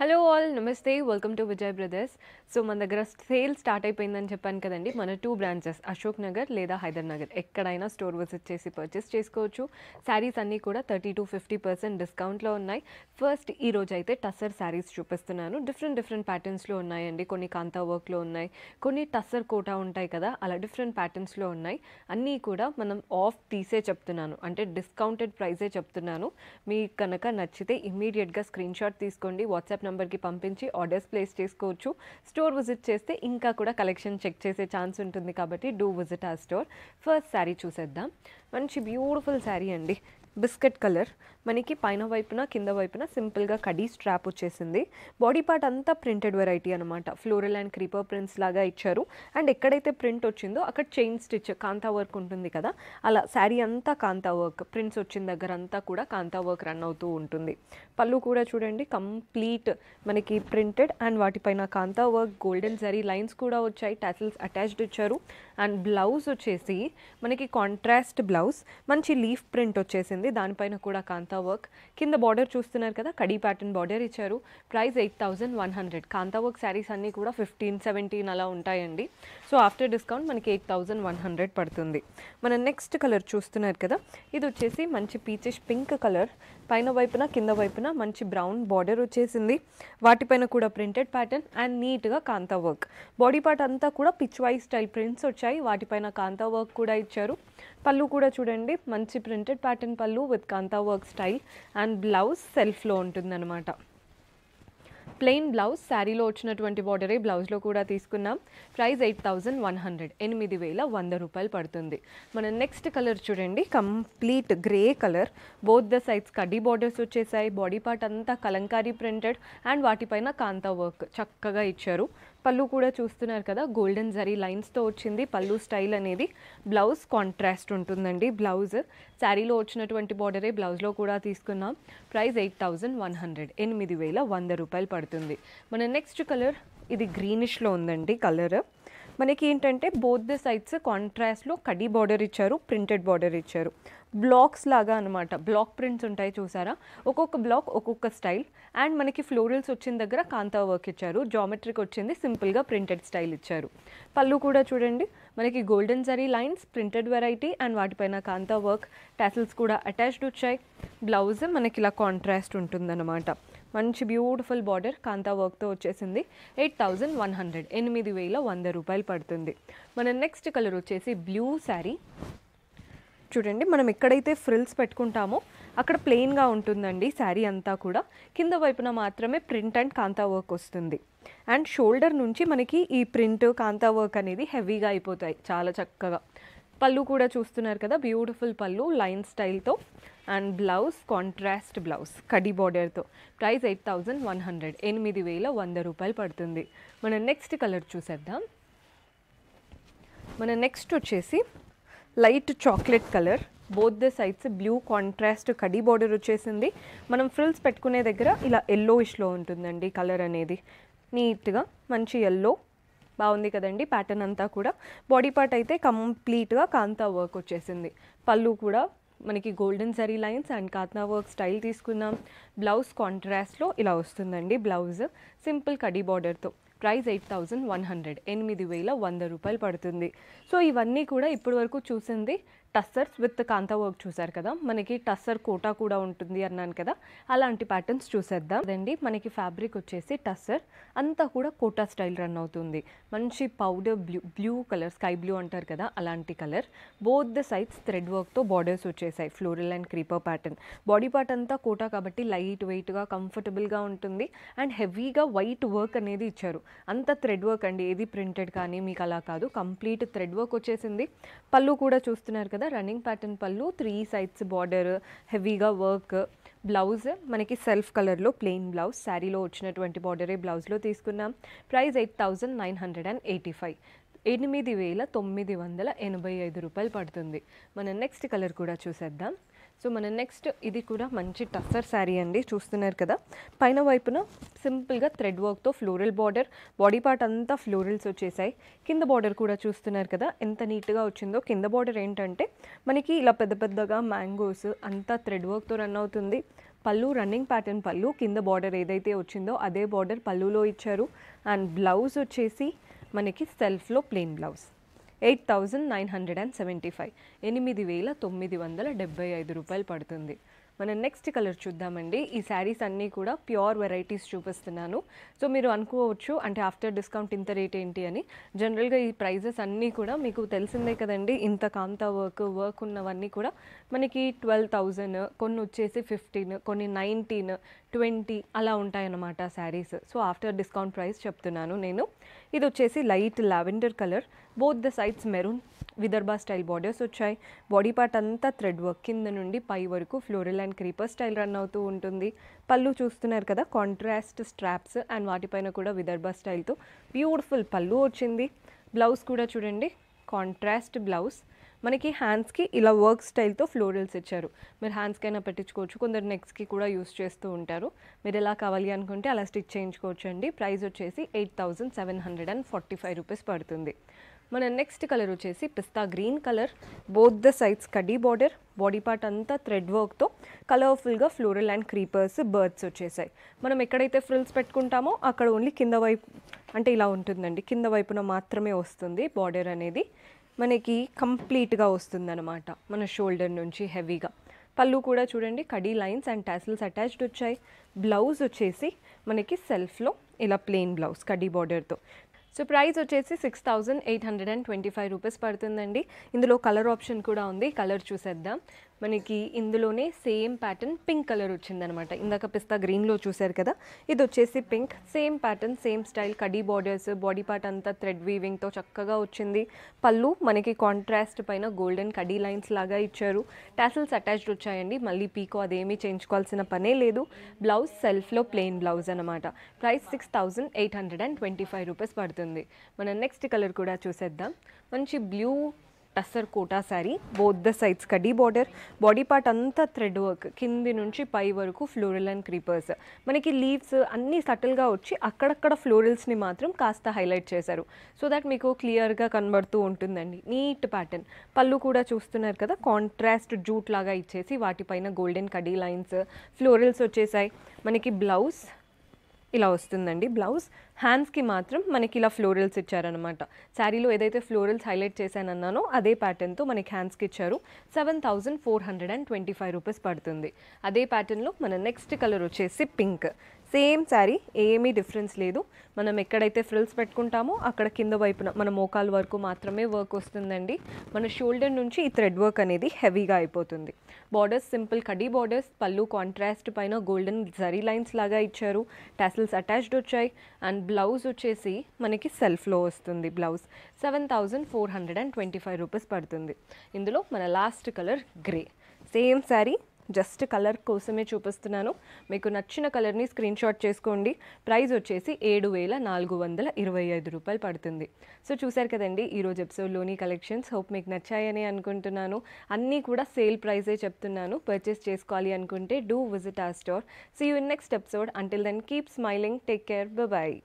hello all నమస్తే welcome to Vijay brothers so మన దగ్గర సేల్ స్టార్ట్ అయిపోయిందని చెప్పాను కదండి మన టూ బ్రాంచెస్ అశోక్ నగర్ లేదా హైదర్ నగర్ ఎక్కడైనా స్టోర్ విజిట్ చేసి పర్చేస్ చేసుకోవచ్చు శారీస్ అన్నీ కూడా థర్టీ టు ఫిఫ్టీ పర్సెంట్ డిస్కౌంట్లో ఉన్నాయి ఫస్ట్ ఈ రోజు అయితే టస్సర్ శారీస్ చూపిస్తున్నాను డిఫరెంట్ డిఫరెంట్ ప్యాటర్న్స్లో ఉన్నాయండి కొన్ని కాంతా వర్క్లో ఉన్నాయి కొన్ని టస్సర్ కోటా ఉంటాయి కదా అలా డిఫరెంట్ ప్యాటర్న్స్లో ఉన్నాయి అన్నీ కూడా మనం ఆఫ్ తీసే చెప్తున్నాను అంటే డిస్కౌంటెడ్ ప్రైజే చెప్తున్నాను మీకు కనుక నచ్చితే ఇమీడియట్గా స్క్రీన్షాట్ తీసుకోండి వాట్సాప్ కి పంపించి ఆర్డర్స్ ప్లేస్ చేసుకోవచ్చు స్టోర్ విజిట్ చేస్తే ఇంకా కూడా కలెక్షన్ చెక్ చేసే ఛాన్స్ ఉంటుంది కాబట్టి డూ విజిట్ ఆ స్టోర్ ఫస్ట్ శారీ చూసేద్దాం మంచి బ్యూటిఫుల్ శారీ అండి బిస్కెట్ కలర్ మనకి పైన వైపున కింద వైపున సింపుల్గా కడీ స్ట్రాప్ వచ్చేసింది బాడీ పార్ట్ అంతా ప్రింటెడ్ వెరైటీ అనమాట ఫ్లోరల్ అండ్ క్రీపర్ ప్రింట్స్ లాగా ఇచ్చారు అండ్ ఎక్కడైతే ప్రింట్ వచ్చిందో అక్కడ చైన్ స్టిచ్ కాంతా వర్క్ ఉంటుంది కదా అలా శారీ అంతా కాంతా వర్క్ ప్రింట్స్ వచ్చిన దగ్గర అంతా కూడా కాంతా వర్క్ రన్ అవుతూ ఉంటుంది పళ్ళు కూడా చూడండి కంప్లీట్ మనకి ప్రింటెడ్ అండ్ వాటిపైన kantha work golden zari lines కూడా వచ్చాయి టాసిల్స్ అటాచ్డ్ ఇచ్చారు అండ్ బ్లౌజ్ వచ్చేసి మనకి కాంట్రాస్ట్ బ్లౌజ్ మంచి లీఫ్ ప్రింట్ వచ్చేసింది దానిపైన కూడా కాంతా కాంతా వర్క్ కింద బార్డర్ చూస్తున్నారు కదా కడీ ప్యాటర్న్ బార్డర్ ఇచ్చారు price eight thousand one hundred kantha work saris అన్నీ కూడా ఫిఫ్టీన్ సెవెంటీన్ అలా ఉంటాయండి సో ఆఫ్టర్ డిస్కౌంట్ మనకి ఎయిట్ థౌజండ్ వన్ హండ్రెడ్ పడుతుంది మన నెక్స్ట్ కలర్ చూస్తున్నారు కదా ఇది వచ్చేసి మంచి పీచెస్ పింక్ కలర్ పైన వైపున కింద వైపున మంచి బ్రౌన్ బార్డర్ వచ్చేసింది వాటిపైన కూడా ప్రింటెడ్ ప్యాటర్న్ అండ్ నీట్గా కాంతా వర్క్ బాడీ పార్ట్ అంతా కూడా పిచ్ వైజ్ స్టైల్ ప్రింట్స్ వచ్చాయి వాటిపైన కాంతా వర్క్ కూడా ఇచ్చారు పళ్ళు కూడా చూడండి మంచి printed pattern pallu with kantha work style and blouse సెల్ఫ్లో ఉంటుందన్నమాట ప్లెయిన్ బ్లౌజ్ శారీలో వచ్చినటువంటి బార్డరే బ్లౌజ్లో కూడా తీసుకున్నాం price eight thousand one hundred ఎనిమిది వేల వంద రూపాయలు పడుతుంది మన నెక్స్ట్ కలర్ చూడండి complete grey colour both the sides కడ్డీ బార్డర్స్ వచ్చేసాయి బాడీ పార్ట్ అంతా కలంకారీ ప్రింటెడ్ అండ్ వాటిపైన కాంతా వర్క్ చక్కగా ఇచ్చారు పళ్ళు కూడా చూస్తున్నారు కదా గోల్డెన్ జరీ లైన్స్తో వచ్చింది పళ్ళు స్టైల్ అనేది బ్లౌజ్ కాంట్రాస్ట్ ఉంటుందండి బ్లౌజ్ శారీలో వచ్చినటువంటి బార్డరే బ్లౌజ్లో కూడా తీసుకున్నాం price eight thousand one hundred ఎనిమిది వేల వంద రూపాయలు పడుతుంది మన నెక్స్ట్ కలర్ ఇది గ్రీనిష్లో ఉందండి కలర్ మనకి ఏంటంటే బోత్ ద సైడ్స్ కాంట్రాస్ట్లో కడీ బార్డర్ ఇచ్చారు ప్రింటెడ్ బార్డర్ ఇచ్చారు బ్లాక్స్ లాగా అనమాట బ్లాక్ ప్రింట్స్ ఉంటాయి చూసారా ఒక్కొక్క బ్లాక్ ఒక్కొక్క స్టైల్ అండ్ మనకి ఫ్లోరల్స్ వచ్చిన దగ్గర కాంతా వర్క్ ఇచ్చారు జామెట్రిక్ వచ్చింది సింపుల్గా ప్రింటెడ్ స్టైల్ ఇచ్చారు పళ్ళు కూడా చూడండి మనకి golden zari lines printed variety and వాటిపైన కాంతా వర్క్ టాసిల్స్ కూడా అటాచ్డ్ వచ్చాయి బ్లౌజ్ మనకి ఇలా కాంట్రాస్ట్ ఉంటుందన్నమాట మంచి బ్యూటిఫుల్ బార్డర్ కాంతా వర్క్తో వచ్చేసింది ఎయిట్ థౌజండ్ వన్ హండ్రెడ్ ఎనిమిది వేల వంద రూపాయలు పడుతుంది మన నెక్స్ట్ కలర్ వచ్చేసి బ్లూ శారీ చూడండి మనం ఎక్కడైతే ఫ్రిల్స్ పెట్టుకుంటామో అక్కడ ప్లెయిన్గా ఉంటుందండి శారీ అంతా కూడా కింద వైపున మాత్రమే ప్రింట్ అండ్ కాంతా వర్క్ వస్తుంది అండ్ షోల్డర్ నుంచి మనకి ఈ ప్రింట్ కాంతా వర్క్ అనేది హెవీగా అయిపోతాయి చాలా చక్కగా పళ్ళు కూడా చూస్తున్నారు కదా బ్యూటిఫుల్ పళ్ళు లైన్ స్టైల్తో అండ్ బ్లౌజ్ కాంట్రాస్ట్ బ్లౌజ్ కడి బార్డర్తో price eight thousand one hundred ఎనిమిది వేల వంద రూపాయలు పడుతుంది మనం నెక్స్ట్ కలర్ చూసేద్దాం మన నెక్స్ట్ వచ్చేసి light chocolate colour both the sides blue contrast కడీ బార్డర్ వచ్చేసింది మనం ఫ్రిల్స్ పెట్టుకునే దగ్గర ఇలా ఎల్లో ఇష్లో ఉంటుందండి కలర్ అనేది నీట్గా మంచి ఎల్లో బాగుంది కదండి ప్యాటర్న్ అంతా కూడా బాడీ పార్ట్ అయితే కంప్లీట్గా కాంతా వర్క్ వచ్చేసింది పళ్ళు కూడా మనకి గోల్డెన్ జరీ లైన్స్ అండ్ కాత్నా వర్క్ స్టైల్ తీసుకుందాం బ్లౌజ్ కాంట్రాస్ట్లో ఇలా వస్తుందండి బ్లౌజ్ సింపుల్ కడీ బార్డర్తో price eight thousand one hundred ఎనిమిది వేల వంద రూపాయలు పడుతుంది సో ఇవన్నీ కూడా ఇప్పటి వరకు చూసింది టస్సర్స్ విత్ కాంతా వర్క్ చూసారు కదా మనకి టస్సర్ కోటా కూడా ఉంటుంది అన్నాను కదా అలాంటి ప్యాటర్న్స్ చూసేద్దాం అదండి మనకి ఫ్యాబ్రిక్ వచ్చేసి టస్సర్ అంతా కూడా కోటా స్టైల్ రన్ అవుతుంది మంచి powder blue blue colour sky blue అంటారు కదా అలాంటి colour both the sides thread వర్క్తో బార్డర్స్ వచ్చేసాయి floral and creeper pattern body part అంతా కోటా కాబట్టి లైట్ వెయిట్గా కంఫర్టబుల్గా ఉంటుంది అండ్ హెవీగా వైట్ వర్క్ అనేది ఇచ్చారు అంత థ్రెడ్ వర్క్ అండి ఏది ప్రింటెడ్ కానీ మీకు అలా కాదు కంప్లీట్ థ్రెడ్ వర్క్ వచ్చేసింది పళ్ళు కూడా చూస్తున్నారు కదా running pattern pallu three sides border హెవీగా వర్క్ బ్లౌజ్ మనకి సెల్ఫ్ కలర్లో ప్లెయిన్ బ్లౌజ్ శారీలో వచ్చినటువంటి బార్డరే బ్లౌజ్లో తీసుకున్నాం price eight thousand nine hundred and eighty five ఎనిమిది వేల తొమ్మిది వందల ఎనభై ఐదు రూపాయలు పడుతుంది మనం నెక్స్ట్ కలర్ కూడా చూసేద్దాం సో మన నెక్స్ట్ ఇది కూడా మంచి టస్సర్ శారీ అండి చూస్తున్నారు కదా పైన వైపున సింపుల్గా థ్రెడ్ వర్క్తో ఫ్లోరల్ బార్డర్ బాడీ పార్ట్ అంతా ఫ్లోరల్స్ వచ్చేసాయి కింద బార్డర్ కూడా చూస్తున్నారు కదా ఎంత నీట్గా వచ్చిందో కింద బార్డర్ ఏంటంటే మనకి ఇలా పెద్ద పెద్దగా మ్యాంగోస్ అంతా థ్రెడ్ వర్క్తో రన్ అవుతుంది పళ్ళు రన్నింగ్ ప్యాటర్న్ పళ్ళు కింద బార్డర్ ఏదైతే వచ్చిందో అదే బార్డర్ పళ్ళులో ఇచ్చారు అండ్ బ్లౌజ్ వచ్చేసి మనకి సెల్ఫ్లో plain blouse eight thousand nine hundred and seventy five ఎనిమిది వేల తొమ్మిది వందల డెబ్బై ఐదు రూపాయలు పడుతుంది మనం నెక్స్ట్ కలర్ చూద్దామండి ఈ శారీస్ అన్నీ కూడా ప్యూర్ వెరైటీస్ చూపిస్తున్నాను సో మీరు అనుకోవచ్చు అంటే ఆఫ్టర్ డిస్కౌంట్ ఇంత రేట్ ఏంటి అని జనరల్గా ఈ ప్రైజెస్ అన్నీ కూడా మీకు తెలిసిందే కదండి ఇంత కాంతా వర్క్ వర్క్ ఉన్నవన్నీ కూడా మనకి ట్వెల్వ్ థౌజండ్ కొన్ని వచ్చేసి ఫిఫ్టీన్ కొన్ని నైన్టీన్ ట్వంటీ అలా ఉంటాయన్నమాట saris so after discount price చెప్తున్నాను నేను ఇది వచ్చేసి light lavender colour both the sides maroon Vidarbha style borders వచ్చాయి బాడీ పార్ట్ అంతా థ్రెడ్ వర్క్ కింద నుండి పై వరకు floral and creeper style run అవుతూ ఉంటుంది పళ్ళు చూస్తున్నారు కదా కాంట్రాస్ట్ స్ట్రాప్స్ అండ్ వాటిపైన కూడా విదర్భ స్టైల్తో బ్యూటిఫుల్ పళ్ళు వచ్చింది బ్లౌజ్ కూడా చూడండి కాంట్రాస్ట్ బ్లౌజ్ మనకి హ్యాండ్స్కి ఇలా వర్క్ స్టైల్తో ఫ్లోరల్స్ ఇచ్చారు మీరు హ్యాండ్స్కైనా పెట్టించుకోవచ్చు కొందరు నెక్స్ట్కి కూడా యూస్ చేస్తూ ఉంటారు మీరు ఎలా కావాలి అనుకుంటే అలా స్టిచ్ చేయించుకోవచ్చు అండి ప్రైస్ వచ్చేసి eight thousand seven hundred and forty five rupees పడుతుంది మన నెక్స్ట్ కలర్ వచ్చేసి పిస్తా green colour both the sides కడ్డీ బార్డర్ బాడీ పార్ట్ అంతా థ్రెడ్ వర్క్తో కలర్ఫుల్గా ఫ్లోరల్ అండ్ క్రీపర్స్ బర్డ్స్ వచ్చేసాయి మనం ఎక్కడైతే ఫ్రిల్స్ పెట్టుకుంటామో అక్కడ ఓన్లీ కింద వైపు అంటే ఇలా ఉంటుందండి కింద వైపున మాత్రమే వస్తుంది బార్డర్ అనేది మనకి కంప్లీట్గా వస్తుందన్నమాట మన షోల్డర్ నుంచి హెవీగా పళ్ళు కూడా చూడండి కడీ లైన్స్ అండ్ టాసిల్స్ అటాచ్డ్ వచ్చాయి బ్లౌజ్ వచ్చేసి మనకి సెల్ఫ్లో ఇలా ప్లెయిన్ బ్లౌజ్ కడీ బార్డర్తో సో ప్రైస్ వచ్చేసి six thousand eight hundred and twenty five rupees పడుతుందండి ఇందులో కలర్ ఆప్షన్ కూడా ఉంది కలర్ చూసేద్దాం మనకి ఇందులోనే సేమ్ ప్యాటర్న్ పింక్ కలర్ వచ్చిందనమాట ఇందాక పిస్తా గ్రీన్లో చూశారు కదా ఇది వచ్చేసి pink same pattern same style కడీ బార్డర్స్ బాడీ పార్ట్ అంతా థ్రెడ్ వీవింగ్తో చక్కగా వచ్చింది పళ్ళు మనకి కాంట్రాస్ట్ పైన గోల్డెన్ కడీ లైన్స్ లాగా ఇచ్చారు టాసిల్స్ అటాచ్డ్ వచ్చాయండి మళ్ళీ పీకో అదేమీ చేయించుకోవాల్సిన పనే లేదు బ్లౌజ్ సెల్ఫ్లో ప్లెయిన్ బ్లౌజ్ అనమాట price six thousand eight hundred and twenty five rupees పడుతుంది మనం నెక్స్ట్ కలర్ కూడా చూసేద్దాం మంచి blue tussar Kota sari both the sides కడీ బార్డర్ బాడీ పార్ట్ అంతా థ్రెడ్ వర్క్ కింది నుంచి పై వరకు ఫ్లోరల్ అండ్ క్రీపర్స్ మనకి లీవ్స్ అన్నీ సటిల్గా వచ్చి అక్కడక్కడ ఫ్లోరల్స్ని మాత్రం కాస్త హైలైట్ చేశారు సో దట్ మీకు క్లియర్గా కనబడుతూ ఉంటుందండి నీట్ ప్యాటర్న్ పళ్ళు కూడా చూస్తున్నారు కదా కాంట్రాస్ట్ జూట్ లాగా ఇచ్చేసి వాటిపైన గోల్డెన్ కడీ లైన్స్ ఫ్లోరల్స్ వచ్చేసాయి మనకి బ్లౌజ్ ఇలా వస్తుందండి బ్లౌజ్ హ్యాండ్స్కి మాత్రం మనకి ఇలా ఫ్లోరల్స్ ఇచ్చారనమాట శారీలో ఏదైతే ఫ్లోరల్స్ హైలైట్ చేశానన్నానో అదే ప్యాటర్న్తో మనకి హ్యాండ్స్కి ఇచ్చారు seven thousand four hundred and twenty five rupees పడుతుంది అదే ప్యాటర్న్లో మన నెక్స్ట్ కలర్ వచ్చేసి పింక్ సేమ్ శారీ ఏమీ డిఫరెన్స్ లేదు మనం ఎక్కడైతే ఫ్రిల్స్ పెట్టుకుంటామో అక్కడ కింద వైపున మన మోకాల్ వరకు మాత్రమే వర్క్ వస్తుందండి మన షోల్డర్ నుంచి ఈ థ్రెడ్ వర్క్ అనేది హెవీగా అయిపోతుంది బార్డర్స్ సింపుల్ కడీ బార్డర్స్ పళ్ళు కాంట్రాస్ట్ పైన గోల్డెన్ జరీ లైన్స్ లాగా ఇచ్చారు టాసిల్స్ అటాచ్డ్ వచ్చాయి అండ్ బ్లౌజ్ వచ్చేసి మనకి సెల్ఫ్లో వస్తుంది blouse seven thousand four hundred and twenty five rupees పడుతుంది ఇందులో మన last colour grey same sari just colour కోసమే చూపిస్తున్నాను మీకు నచ్చిన కలర్ని స్క్రీన్ షాట్ చేసుకోండి ప్రైస్ వచ్చేసి ఏడు వేల నాలుగు వందల ఇరవై ఐదు రూపాయలు పడుతుంది సో చూశారు కదండి ఈరోజు ఎపిసోడ్లోని కలెక్షన్స్ హోప్ మీకు నచ్చాయని అనుకుంటున్నాను అన్నీ కూడా సేల్ ప్రైజే చెప్తున్నాను పర్చేస్ చేసుకోవాలి అనుకుంటే డూ విజిట్ ఆ store see you in next episode until then keep smiling take care bye